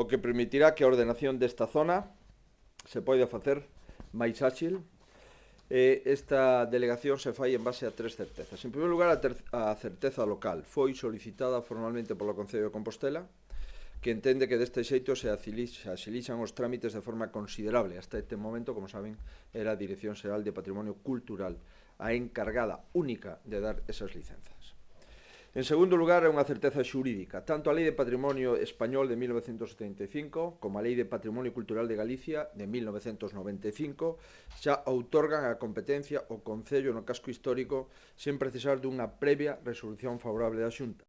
o que permitirá que a ordenación desta zona se poida facer máis áxil. E esta delegación se fai en base a tres certezas. En primeiro lugar, a, ter a certeza local. Foi solicitada formalmente polo Concello de Compostela, que entende que deste xeito se axilizan os trámites de forma considerable. Hasta este momento, como saben, era a Dirección Xeral de Patrimonio Cultural a encargada única de dar esas licenzas. En segundo lugar, é unha certeza xurídica. Tanto a Lei de Patrimonio Español de 1975 como a Lei de Patrimonio Cultural de Galicia de 1995 xa outorgan a competencia ao Concello no casco histórico sen precisar dunha previa resolución favorable da Xunta.